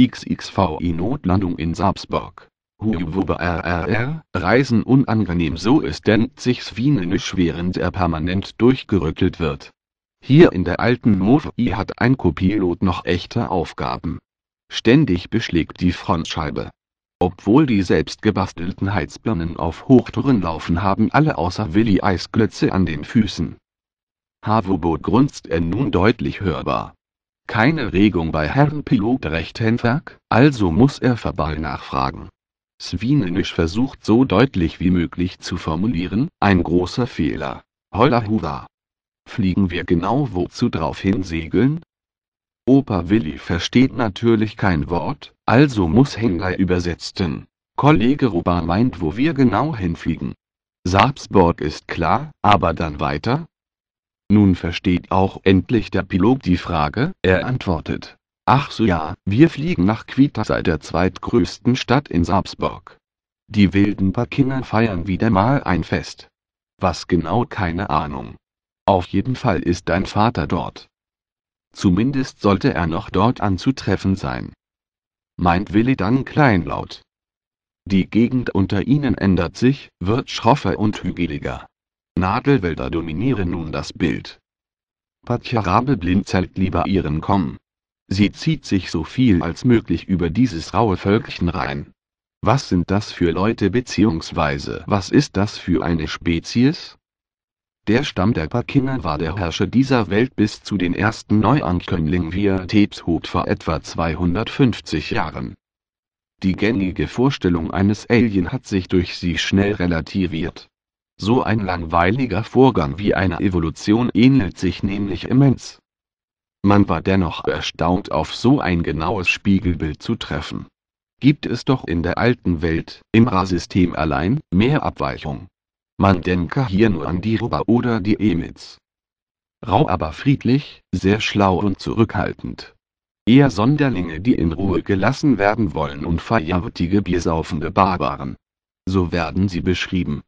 XXVI Notlandung in Sarpsborg. RRR, Reisen unangenehm so ist denn sich's wie nicht während er permanent durchgerüttelt wird. Hier in der alten Movi hat ein Copilot noch echte Aufgaben. Ständig beschlägt die Frontscheibe. Obwohl die selbstgebastelten Heizbirnen auf Hochtouren laufen haben alle außer Willi Eisklötze an den Füßen. Havobo grunzt er nun deutlich hörbar. Keine Regung bei Herrn Pilot Rechtenberg, also muss er verbal nachfragen. Swinenisch versucht so deutlich wie möglich zu formulieren, ein großer Fehler. Holla hurra. Fliegen wir genau wozu drauf hin segeln? Opa Willi versteht natürlich kein Wort, also muss Hengai übersetzen. Kollege Robert meint, wo wir genau hinfliegen. Sarpsborg ist klar, aber dann weiter? Nun versteht auch endlich der Pilot die Frage, er antwortet. Ach so ja, wir fliegen nach Quitasei der zweitgrößten Stadt in Sarpsborg. Die wilden Parkinger feiern wieder mal ein Fest. Was genau keine Ahnung. Auf jeden Fall ist dein Vater dort. Zumindest sollte er noch dort anzutreffen sein. Meint Willi dann kleinlaut. Die Gegend unter ihnen ändert sich, wird schroffer und hügeliger. Nadelwälder dominieren nun das Bild. Pacharabe blind zeigt lieber ihren Komm. Sie zieht sich so viel als möglich über dieses raue Völkchen rein. Was sind das für Leute bzw. was ist das für eine Spezies? Der Stamm der Pakinger war der Herrscher dieser Welt bis zu den ersten Neuankömmlingen via Tetshut vor etwa 250 Jahren. Die gängige Vorstellung eines Alien hat sich durch sie schnell relativiert. So ein langweiliger Vorgang wie eine Evolution ähnelt sich nämlich immens. Man war dennoch erstaunt auf so ein genaues Spiegelbild zu treffen. Gibt es doch in der alten Welt, im Ra-System allein, mehr Abweichung. Man denke hier nur an die Ruba oder die Emits. Rau aber friedlich, sehr schlau und zurückhaltend. Eher Sonderlinge, die in Ruhe gelassen werden wollen und feierwürdige, biersaufende Barbaren. So werden sie beschrieben.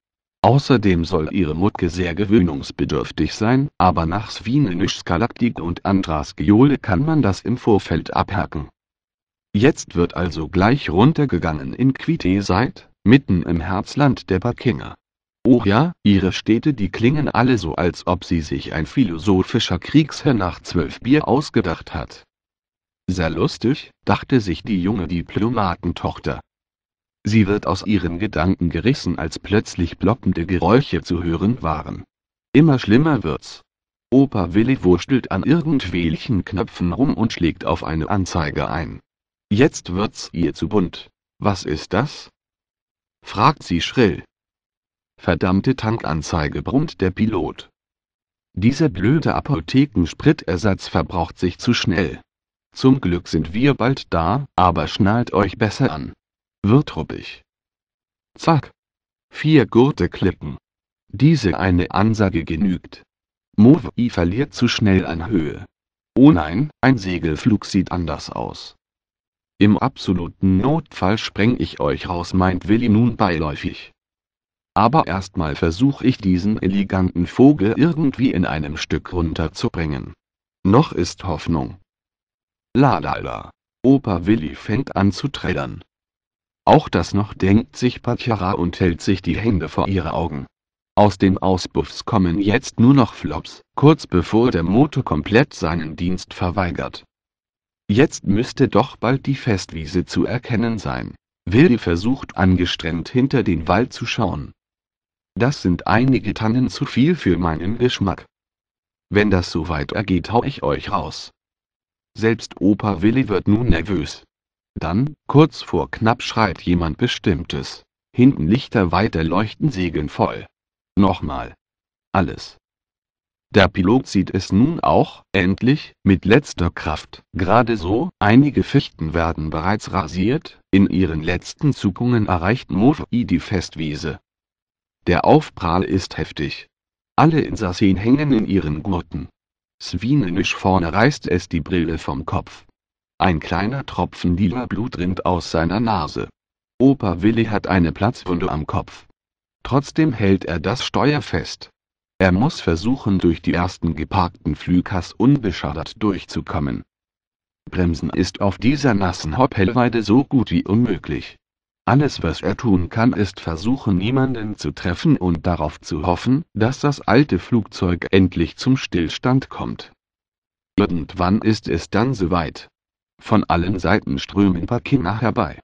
Außerdem soll ihre Mutke sehr gewöhnungsbedürftig sein, aber nach Swinisch Galaktik und Andras Giole kann man das im Vorfeld abhaken. Jetzt wird also gleich runtergegangen in Quiteseid, mitten im Herzland der Bakinger. Oh ja, ihre Städte, die klingen alle so, als ob sie sich ein philosophischer Kriegsherr nach zwölf Bier ausgedacht hat. Sehr lustig, dachte sich die junge Diplomatentochter. Sie wird aus ihren Gedanken gerissen als plötzlich ploppende Geräusche zu hören waren. Immer schlimmer wird's. Opa Willi wurstelt an irgendwelchen Knöpfen rum und schlägt auf eine Anzeige ein. Jetzt wird's ihr zu bunt. Was ist das? fragt sie schrill. Verdammte Tankanzeige brummt der Pilot. Dieser blöde Apothekenspritersatz verbraucht sich zu schnell. Zum Glück sind wir bald da, aber schnallt euch besser an wird ruppig. Zack. Vier Gurte klippen. Diese eine Ansage genügt. Movie verliert zu schnell an Höhe. Oh nein, ein Segelflug sieht anders aus. Im absoluten Notfall spreng ich euch raus, meint Willi nun beiläufig. Aber erstmal versuche ich diesen eleganten Vogel irgendwie in einem Stück runterzubringen. Noch ist Hoffnung. La la la. Opa Willi fängt an zu trällern. Auch das noch denkt sich Pachara und hält sich die Hände vor ihre Augen. Aus den Auspuffs kommen jetzt nur noch Flops, kurz bevor der Motor komplett seinen Dienst verweigert. Jetzt müsste doch bald die Festwiese zu erkennen sein. Willi versucht angestrengt hinter den Wald zu schauen. Das sind einige Tannen zu viel für meinen Geschmack. Wenn das so ergeht, hau ich euch raus. Selbst Opa Willi wird nun nervös. Dann, kurz vor knapp schreit jemand Bestimmtes. Hinten Lichter weiter leuchten voll. Nochmal. Alles. Der Pilot sieht es nun auch, endlich, mit letzter Kraft. Gerade so, einige Fichten werden bereits rasiert, in ihren letzten Zugungen erreicht Mofi die Festwiese. Der Aufprall ist heftig. Alle Insassen hängen in ihren Gurten. Swinenisch vorne reißt es die Brille vom Kopf. Ein kleiner Tropfen lila Blut rinnt aus seiner Nase. Opa Willi hat eine Platzwunde am Kopf. Trotzdem hält er das Steuer fest. Er muss versuchen, durch die ersten geparkten Flügers unbeschadet durchzukommen. Bremsen ist auf dieser nassen Hoppelweide so gut wie unmöglich. Alles, was er tun kann, ist versuchen, niemanden zu treffen und darauf zu hoffen, dass das alte Flugzeug endlich zum Stillstand kommt. Irgendwann ist es dann soweit. Von allen Seiten strömen Pakinger herbei.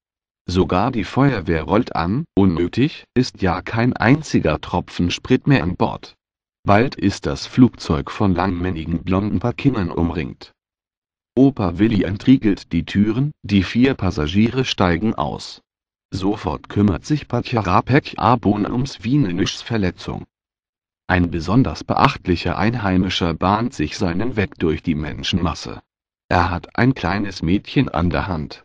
Sogar die Feuerwehr rollt an, unnötig ist ja kein einziger Tropfen Sprit mehr an Bord. Bald ist das Flugzeug von langmännigen blonden Pakinern umringt. Opa Willi entriegelt die Türen, die vier Passagiere steigen aus. Sofort kümmert sich Pacharapek Abon ums Wienenischs Verletzung. Ein besonders beachtlicher Einheimischer bahnt sich seinen Weg durch die Menschenmasse. Er hat ein kleines Mädchen an der Hand.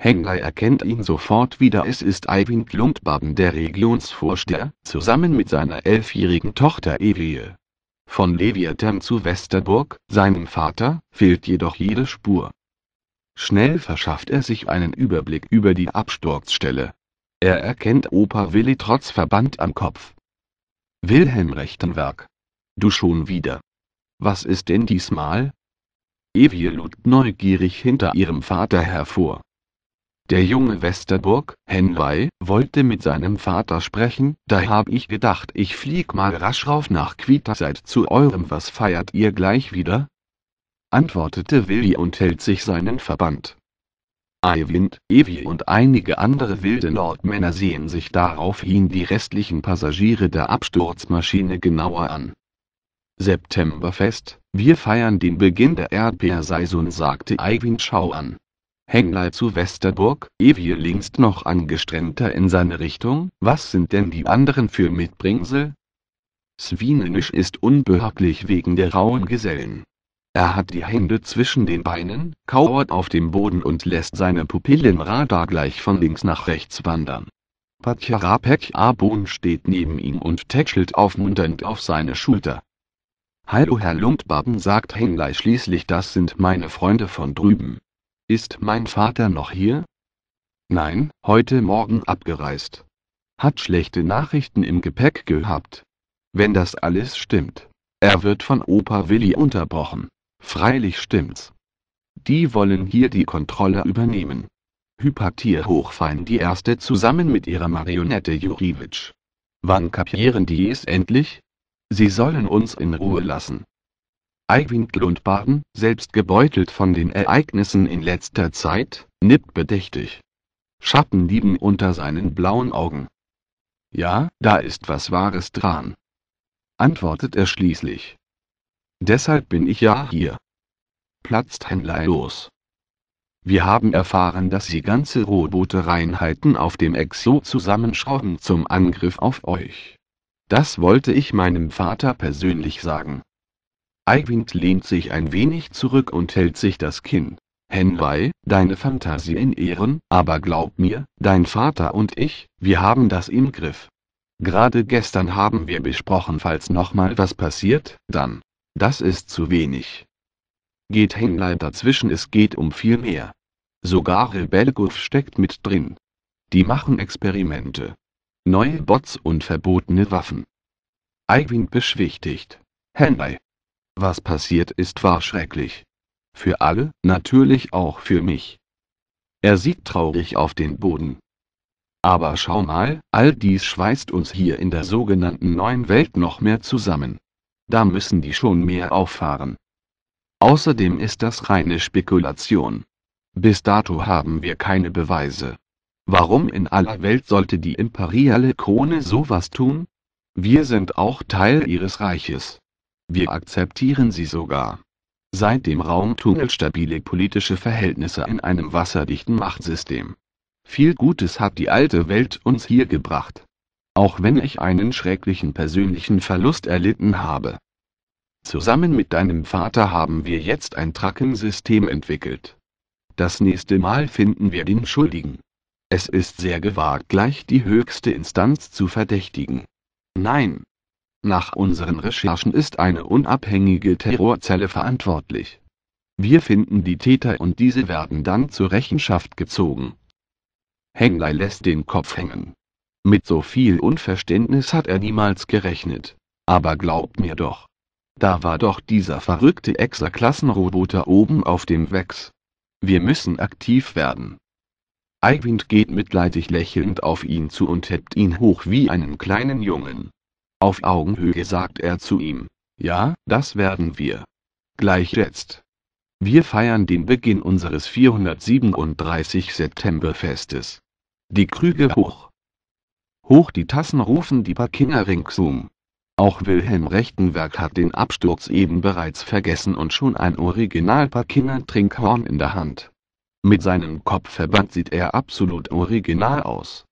Hengai erkennt ihn sofort wieder. Es ist Ivan Klumpbaben, der Regionsvorsteher, zusammen mit seiner elfjährigen Tochter Evie. Von Leviathan zu Westerburg, seinem Vater, fehlt jedoch jede Spur. Schnell verschafft er sich einen Überblick über die Absturzstelle. Er erkennt Opa Willi trotz Verband am Kopf. Wilhelm Rechtenwerk. Du schon wieder. Was ist denn diesmal? Evie lud neugierig hinter ihrem Vater hervor. Der junge Westerburg, Henwei, wollte mit seinem Vater sprechen, da hab ich gedacht, ich flieg mal rasch rauf nach Quita seid zu eurem was feiert ihr gleich wieder? antwortete Willi und hält sich seinen Verband. Eivind, Evie und einige andere wilde Nordmänner sehen sich daraufhin die restlichen Passagiere der Absturzmaschine genauer an. Septemberfest, wir feiern den Beginn der Erdbeersaison sagte Eivind Schau an. Hängler zu Westerburg, Ewie links noch angestrengter in seine Richtung, was sind denn die anderen für Mitbringsel? Svinenisch ist unbehaglich wegen der rauen Gesellen. Er hat die Hände zwischen den Beinen, kauert auf dem Boden und lässt seine Pupillenradar gleich von links nach rechts wandern. Patjarapek Abon steht neben ihm und tätschelt aufmunternd auf seine Schulter. Hallo Herr Lundbaben sagt Henley schließlich, das sind meine Freunde von drüben. Ist mein Vater noch hier? Nein, heute Morgen abgereist. Hat schlechte Nachrichten im Gepäck gehabt. Wenn das alles stimmt. Er wird von Opa Willi unterbrochen. Freilich stimmt's. Die wollen hier die Kontrolle übernehmen. Hypatia Hochfein die erste zusammen mit ihrer Marionette Juriewitsch. Wann kapieren die es endlich? Sie sollen uns in Ruhe lassen. Eichwinkel und Baden, selbst gebeutelt von den Ereignissen in letzter Zeit, nippt bedächtig. Schatten lieben unter seinen blauen Augen. Ja, da ist was Wahres dran. Antwortet er schließlich. Deshalb bin ich ja hier. Platzt Henley los. Wir haben erfahren, dass sie ganze Rohboote Reinheiten auf dem Exo zusammenschrauben zum Angriff auf euch. Das wollte ich meinem Vater persönlich sagen. Eivind lehnt sich ein wenig zurück und hält sich das Kinn. Henry, deine Fantasie in Ehren, aber glaub mir, dein Vater und ich, wir haben das im Griff. Gerade gestern haben wir besprochen, falls nochmal was passiert, dann. Das ist zu wenig. Geht Henry dazwischen, es geht um viel mehr. Sogar Rebelgov steckt mit drin. Die machen Experimente, Neue Bots und verbotene Waffen. Iwin beschwichtigt. Henry. Was passiert ist war schrecklich. Für alle, natürlich auch für mich. Er sieht traurig auf den Boden. Aber schau mal, all dies schweißt uns hier in der sogenannten neuen Welt noch mehr zusammen. Da müssen die schon mehr auffahren. Außerdem ist das reine Spekulation. Bis dato haben wir keine Beweise. Warum in aller Welt sollte die imperiale Krone sowas tun? Wir sind auch Teil ihres Reiches. Wir akzeptieren sie sogar. Seit dem Raumtunnel stabile politische Verhältnisse in einem wasserdichten Machtsystem. Viel Gutes hat die alte Welt uns hier gebracht. Auch wenn ich einen schrecklichen persönlichen Verlust erlitten habe. Zusammen mit deinem Vater haben wir jetzt ein Trackensystem entwickelt. Das nächste Mal finden wir den Schuldigen. Es ist sehr gewagt, gleich die höchste Instanz zu verdächtigen. Nein. Nach unseren Recherchen ist eine unabhängige Terrorzelle verantwortlich. Wir finden die Täter und diese werden dann zur Rechenschaft gezogen. Henglei lässt den Kopf hängen. Mit so viel Unverständnis hat er niemals gerechnet. Aber glaubt mir doch. Da war doch dieser verrückte Exer-Klassenroboter oben auf dem Wex. Wir müssen aktiv werden. Eigwind geht mitleidig lächelnd auf ihn zu und hebt ihn hoch wie einen kleinen Jungen. Auf Augenhöhe sagt er zu ihm, ja, das werden wir. Gleich jetzt. Wir feiern den Beginn unseres 437 Septemberfestes. Die Krüge hoch. Hoch die Tassen rufen die Parkinger ringsum. Auch Wilhelm Rechtenwerk hat den Absturz eben bereits vergessen und schon ein Original Pekinger Trinkhorn in der Hand. Mit seinem Kopfverband sieht er absolut original aus